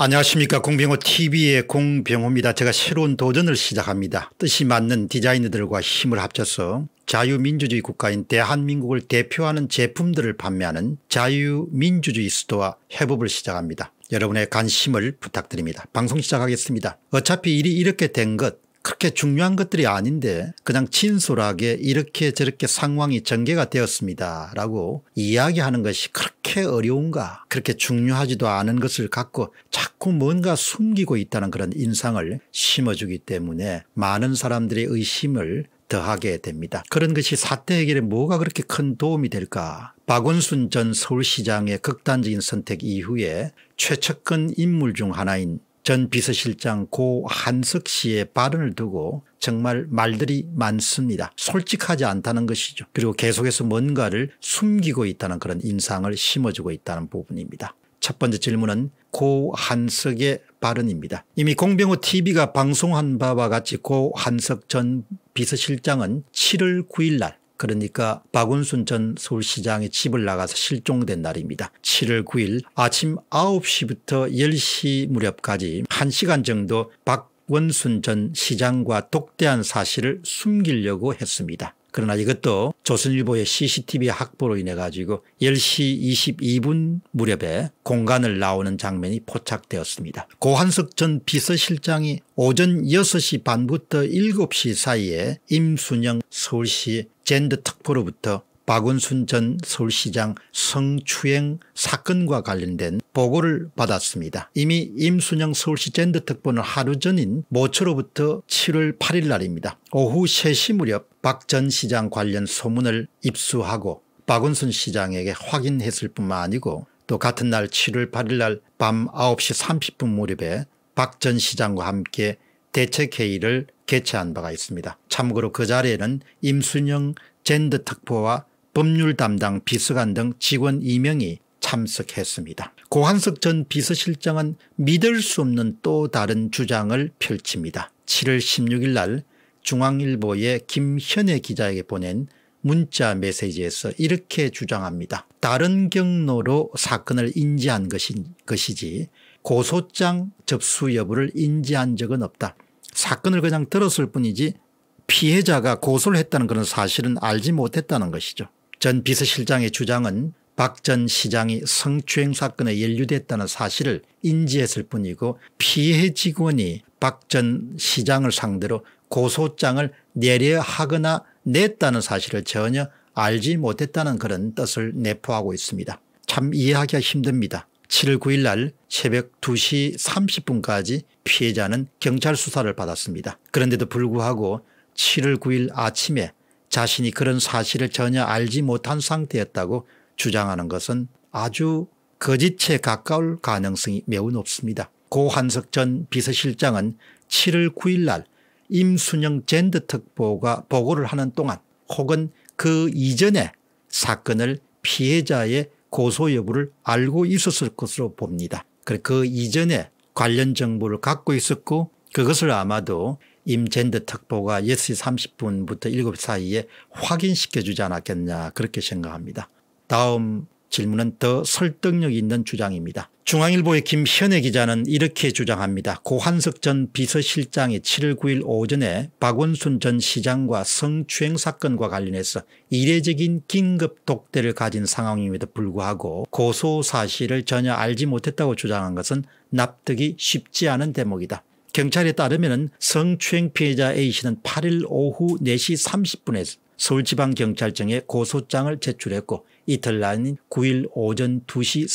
안녕하십니까 공병호TV의 공병호입니다. 제가 새로운 도전을 시작합니다. 뜻이 맞는 디자이너들과 힘을 합쳐서 자유민주주의 국가인 대한민국을 대표하는 제품들을 판매하는 자유민주주의 수도와 해법을 시작합니다. 여러분의 관심을 부탁드립니다. 방송 시작하겠습니다. 어차피 일이 이렇게 된것 그렇게 중요한 것들이 아닌데 그냥 친솔하게 이렇게 저렇게 상황이 전개가 되었습니다. 라고 이야기하는 것이 그렇게 어려운가 그렇게 중요하지도 않은 것을 갖고 자꾸 뭔가 숨기고 있다는 그런 인상을 심어주기 때문에 많은 사람들의 의심을 더하게 됩니다. 그런 것이 사태 해결에 뭐가 그렇게 큰 도움이 될까 박원순 전 서울시장의 극단적인 선택 이후에 최측근 인물 중 하나인 전 비서실장 고 한석 씨의 발언을 두고 정말 말들이 많습니다. 솔직하지 않다는 것이죠. 그리고 계속해서 뭔가를 숨기고 있다는 그런 인상을 심어주고 있다는 부분입니다. 첫 번째 질문은 고 한석의 발언입니다. 이미 공병호 TV가 방송한 바와 같이 고 한석 전 비서실장은 7월 9일 날 그러니까 박원순 전서울시장의 집을 나가서 실종된 날입니다. 7월 9일 아침 9시부터 10시 무렵까지 1시간 정도 박 원순 전 시장과 독대한 사실을 숨기려고 했습니다. 그러나 이것도 조선일보의 CCTV 확보로 인해 가지고 10시 22분 무렵에 공간을 나오는 장면이 포착되었습니다. 고한석 전 비서실장이 오전 6시 반부터 7시 사이에 임순영 서울시 젠드 특보로부터 박은순전 서울시장 성추행 사건과 관련된 보고를 받았습니다. 이미 임순영 서울시 젠더특보는 하루 전인 모처로부터 7월 8일 날입니다. 오후 3시 무렵 박 전 시장 관련 소문을 입수하고 박원순 시장에게 확인했을 뿐만 아니고 또 같은 날 7월 8일 날 밤 9시 30분 무렵에 박 전 시장과 함께 대책회의를 개최한 바가 있습니다. 참고로 그 자리에는 임순영 젠드 특보와 법률 담당 비서관 등 직원 2명이 참석했습니다. 고한석 전 비서실장은 믿을 수 없는 또 다른 주장을 펼칩니다. 7월 16일 날 중앙일보의 김현애 기자에게 보낸 문자 메시지에서 이렇게 주장합니다. 다른 경로로 사건을 인지한 것이지 고소장 접수 여부를 인지한 적은 없다. 사건을 그냥 들었을 뿐이지 피해자가 고소를 했다는 그런 사실은 알지 못했다는 것이죠. 전 비서실장의 주장은 박 전 시장이 성추행 사건에 연루됐다는 사실을 인지했을 뿐이고 피해 직원이 박 전 시장을 상대로 고소장을 내려 하거나 냈다는 사실을 전혀 알지 못했다는 그런 뜻을 내포하고 있습니다. 참 이해하기가 힘듭니다. 7월 9일 날 새벽 2시 30분까지 피해자는 경찰 수사를 받았습니다. 그런데도 불구하고 7월 9일 아침에 자신이 그런 사실을 전혀 알지 못한 상태였다고 주장하는 것은 아주 거짓에 가까울 가능성이 매우 높습니다. 고한석 전 비서실장은 7월 9일 날 임순영 젠드특보가 보고를 하는 동안 혹은 그 이전에 사건을 피해자의 고소 여부를 알고 있었을 것으로 봅니다. 그 이전에 관련 정보를 갖고 있었고 그것을 아마도 임젠드 특보가 6시 30분부터 7시 사이에 확인시켜 주지 않았겠냐 그렇게 생각합니다. 다음 질문은 더 설득력 있는 주장입니다. 중앙일보의 김현애 기자는 이렇게 주장합니다. 고한석 전 비서실장이 7월 9일 오전에 박원순 전 시장과 성추행 사건과 관련해서 이례적인 긴급 독대를 가진 상황임에도 불구하고 고소 사실을 전혀 알지 못했다고 주장한 것은 납득이 쉽지 않은 대목이다. 경찰에 따르면 성추행 피해자 A씨는 8일 오후 4시 30분에 서울지방경찰청에 고소장을 제출했고 이틀 날인 9일 오전 2시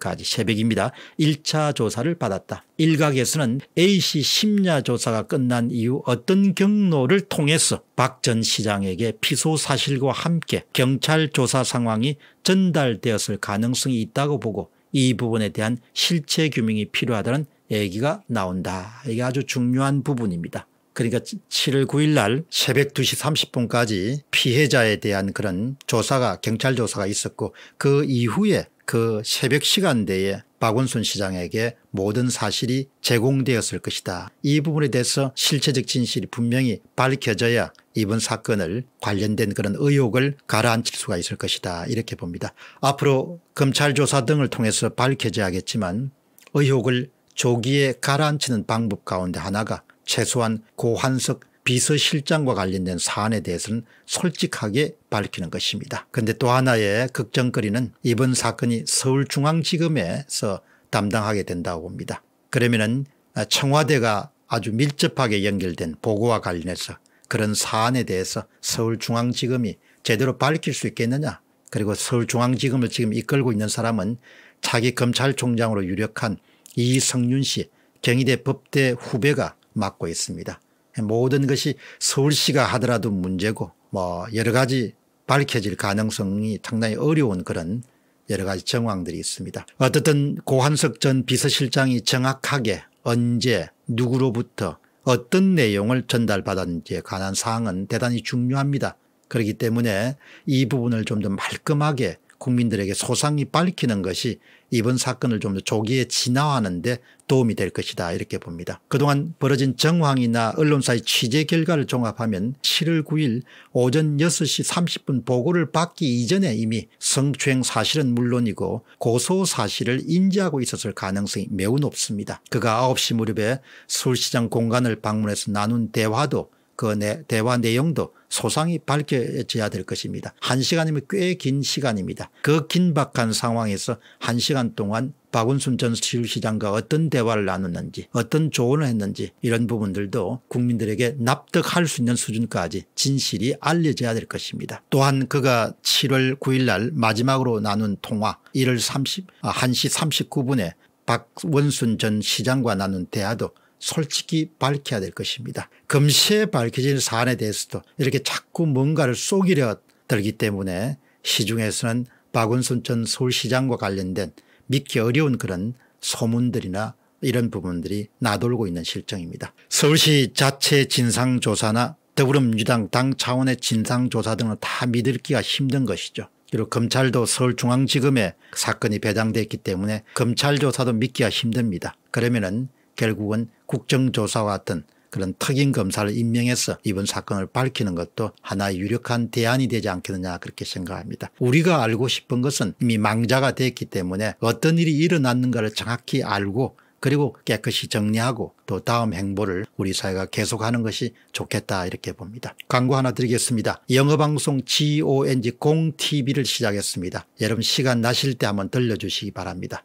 30분까지 새벽입니다. 1차 조사를 받았다. 일각에서는 A씨 심야 조사가 끝난 이후 어떤 경로를 통해서 박 전 시장에게 피소 사실과 함께 경찰 조사 상황이 전달되었을 가능성이 있다고 보고 이 부분에 대한 실체 규명이 필요하다는 얘기가 나온다. 이게 아주 중요한 부분입니다. 그러니까 7월 9일 날 새벽 2시 30분까지 피해자에 대한 그런 조사가 경찰 조사가 있었고 그 이후에 그 새벽 시간대에 박원순 시장에게 모든 사실이 제공되었을 것이다. 이 부분에 대해서 실체적 진실이 분명히 밝혀져야 이번 사건을 관련된 그런 의혹을 가라앉힐 수가 있을 것이다. 이렇게 봅니다. 앞으로 검찰 조사 등을 통해서 밝혀져야겠지만 의혹을 조기에 가라앉히는 방법 가운데 하나가 최소한 고한석 비서실장과 관련된 사안에 대해서는 솔직하게 밝히는 것입니다. 그런데 또 하나의 걱정거리는 이번 사건이 서울중앙지검에서 담당하게 된다고 봅니다. 그러면은 청와대가 아주 밀접하게 연결된 보고와 관련해서 그런 사안에 대해서 서울중앙지검이 제대로 밝힐 수 있겠느냐 그리고 서울중앙지검을 지금 이끌고 있는 사람은 자기 검찰총장으로 유력한 이성윤 씨 경희대 법대 후배가 맡고 있습니다. 모든 것이 서울시가 하더라도 문제고 뭐 여러 가지 밝혀질 가능성이 상당히 어려운 그런 여러 가지 정황들이 있습니다. 어쨌든 고한석 전 비서실장이 정확하게 언제 누구로부터 어떤 내용을 전달받았는지에 관한 사항은 대단히 중요합니다. 그렇기 때문에 이 부분을 좀 더 말끔하게 국민들에게 소상히 밝히는 것이 이번 사건을 좀 더 조기에 진화하는데 도움이 될 것이다 이렇게 봅니다. 그동안 벌어진 정황이나 언론사의 취재 결과를 종합하면 7월 9일 오전 6시 30분 보고를 받기 이전에 이미 성추행 사실은 물론이고 고소 사실을 인지하고 있었을 가능성이 매우 높습니다. 그가 9시 무렵에 서울시장 공간을 방문해서 나눈 대화도 그 내, 대화 내용도 소상히 밝혀져야 될 것입니다. 한 시간이면 꽤 긴 시간입니다. 그 긴박한 상황에서 한 시간 동안 박원순 전 서울시장과 어떤 대화를 나눴는지 어떤 조언을 했는지 이런 부분들도 국민들에게 납득할 수 있는 수준까지 진실이 알려져야 될 것입니다. 또한 그가 7월 9일 날 마지막으로 나눈 통화 1월 30, 1시 39분에 박원순 전 시장과 나눈 대화도 솔직히 밝혀야 될 것입니다. 금세 밝혀진 사안에 대해서도 이렇게 자꾸 뭔가를 속이려 들기 때문에 시중에서는 박원순 전 서울시장과 관련된 믿기 어려운 그런 소문들이나 이런 부분들이 나돌고 있는 실정입니다. 서울시 자체 진상조사나 더불어민주당 당 차원의 진상조사 등은 다 믿을기가 힘든 것이죠. 그리고 검찰도 서울중앙지검에 사건이 배당됐기 때문에 검찰 조사도 믿기가 힘듭니다. 그러면은 결국은 국정조사와 같은 그런 특임 검사를 임명해서 이번 사건을 밝히는 것도 하나의 유력한 대안이 되지 않겠느냐 그렇게 생각합니다. 우리가 알고 싶은 것은 이미 망자가 됐기 때문에 어떤 일이 일어났는가를 정확히 알고 그리고 깨끗이 정리하고 또 다음 행보를 우리 사회가 계속하는 것이 좋겠다 이렇게 봅니다. 광고 하나 드리겠습니다. 영어방송 GONG 공TV를 시작했습니다. 여러분 시간 나실 때 한번 들려주시기 바랍니다.